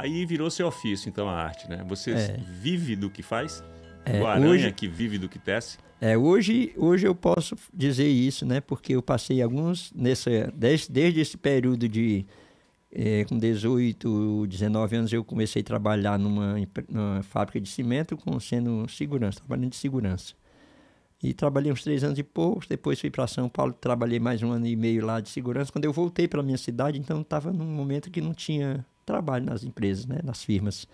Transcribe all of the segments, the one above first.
Aí virou seu ofício, então, a arte, né? Você é. vive do que faz? É, o aranha hoje, que vive do que tece? É, hoje, hoje eu posso dizer isso, né? Porque eu passei alguns, nessa, desde, desde esse período de... É, com 18, 19 anos, eu comecei a trabalhar numa, numa fábrica de cimento, com, sendo segurança, trabalhando de segurança. E trabalhei uns três anos e poucos, depois fui para São Paulo, trabalhei mais um ano e meio lá de segurança. Quando eu voltei para minha cidade, então estava num momento que não tinha trabalho nas empresas, né, nas firmas.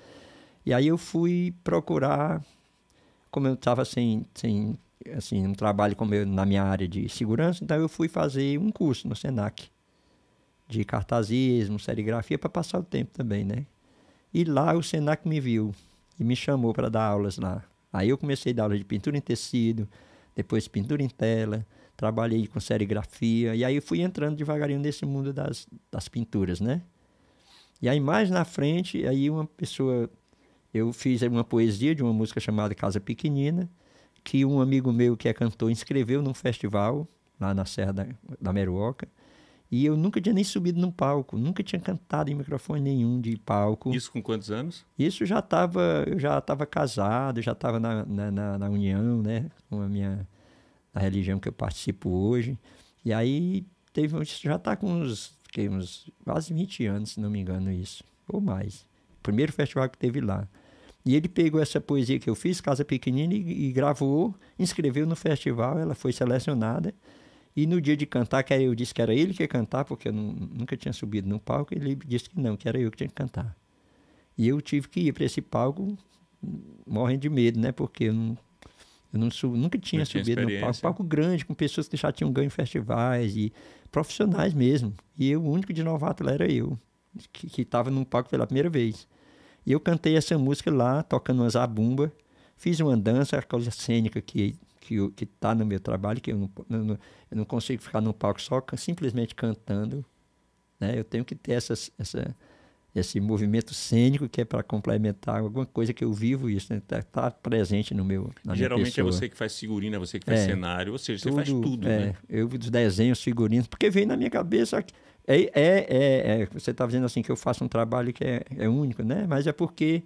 E aí eu fui procurar, como eu estava sem, sem assim, um trabalho como eu, na minha área de segurança, então eu fui fazer um curso no SENAC de cartazismo, serigrafia, para passar o tempo também, né? E lá o SENAC me viu e me chamou para dar aulas lá. Aí eu comecei a dar aula de pintura em tecido, depois pintura em tela, trabalhei com serigrafia, e aí eu fui entrando devagarinho nesse mundo das, das pinturas, né? E aí mais na frente, aí uma pessoa, eu fiz uma poesia de uma música chamada Casa Pequenina, que um amigo meu que é cantor inscreveu num festival lá na Serra da, da Meruoca. E eu nunca tinha nem subido num palco, nunca tinha cantado em microfone nenhum de palco. Isso com quantos anos? Isso já estava, eu já estava casado, já estava na, na, na, união, né, com a minha a religião que eu participo hoje. E aí teve, já está com uns que uns quase 20 anos, se não me engano, isso, ou mais. Primeiro festival que teve lá. E ele pegou essa poesia que eu fiz, Casa Pequenina, e, e gravou, inscreveu no festival, ela foi selecionada. E no dia de cantar, que eu disse que era ele que ia cantar, porque eu não, nunca tinha subido no palco, ele disse que não, que era eu que tinha que cantar. E eu tive que ir para esse palco morrendo de medo, né? Porque eu não eu não sou, nunca tinha não subido tinha no palco, palco grande, com pessoas que já tinham ganho festivais e profissionais mesmo. E eu, o único de novato lá era eu, que estava num palco pela primeira vez. E eu cantei essa música lá, tocando uma zabumba, fiz uma dança, a coisa cênica que que está no meu trabalho, que eu não, eu não, consigo ficar num palco só simplesmente cantando. Né? Eu tenho que ter essa, essa esse movimento cênico que é para complementar alguma coisa que eu vivo isso está né? Tá, tá presente no meu na geralmente é você que faz figurina é você que faz é, cenário ou seja tudo, você faz tudo é, né? eu desenho os figurinos porque vem na minha cabeça é, é, é, é você está dizendo assim que eu faço um trabalho que é, é, único né mas é porque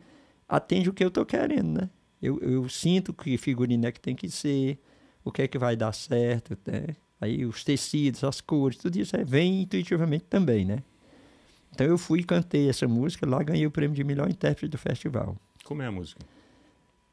atende o que eu estou querendo né eu, eu sinto que figurino é que tem que ser o que é que vai dar certo né? aí os tecidos as cores tudo isso é, vem intuitivamente também né então eu fui e cantei essa música, lá ganhei o prêmio de melhor intérprete do festival. Como é a música?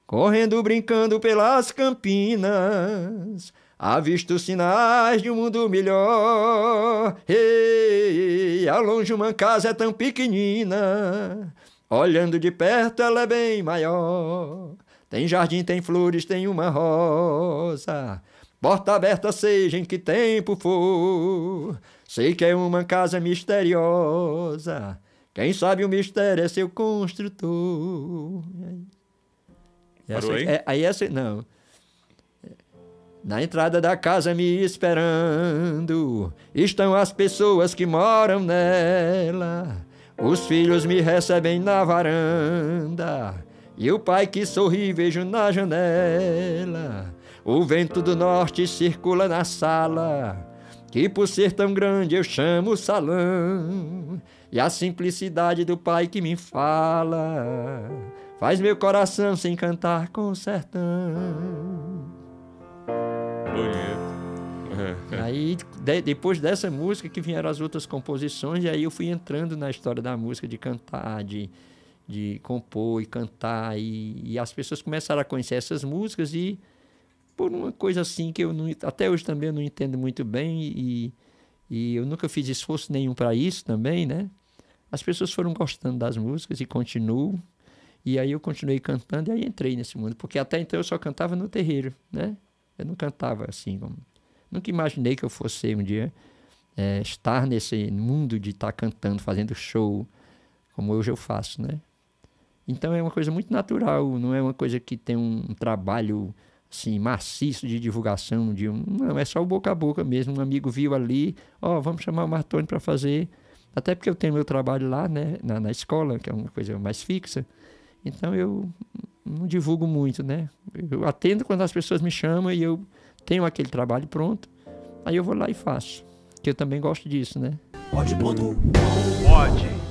Correndo, brincando pelas campinas, avisto sinais de um mundo melhor. Ei, ao longe uma casa é tão pequenina, olhando de perto ela é bem maior. Tem jardim, tem flores, tem uma rosa. Porta aberta seja em que tempo for. Sei que é uma casa misteriosa. Quem sabe o mistério é seu construtor. Essa, é, é, aí essa. É, não. Na entrada da casa me esperando estão as pessoas que moram nela. Os filhos me recebem na varanda e o pai que sorri vejo na janela. O vento do norte circula na sala, que por ser tão grande eu chamo salão. E a simplicidade do pai que me fala faz meu coração se encantar com o sertão. Bonito. aí, de, depois dessa música que vieram as outras composições, e aí eu fui entrando na história da música, de cantar, de, de compor e cantar. E, e as pessoas começaram a conhecer essas músicas e por uma coisa assim que eu não, até hoje também eu não entendo muito bem e, e eu nunca fiz esforço nenhum para isso também, né? As pessoas foram gostando das músicas e continuam. E aí eu continuei cantando e aí entrei nesse mundo, porque até então eu só cantava no terreiro, né? Eu não cantava assim como... Nunca imaginei que eu fosse um dia é, estar nesse mundo de estar tá cantando, fazendo show, como hoje eu faço, né? Então é uma coisa muito natural, não é uma coisa que tem um trabalho assim, maciço de divulgação de um. Não, é só o boca a boca mesmo. Um amigo viu ali, ó, oh, vamos chamar o Martoni para fazer. Até porque eu tenho meu trabalho lá, né, na, na escola, que é uma coisa mais fixa. Então eu não divulgo muito, né? Eu atendo quando as pessoas me chamam e eu tenho aquele trabalho pronto. Aí eu vou lá e faço. Que eu também gosto disso, né? Pode, Pode.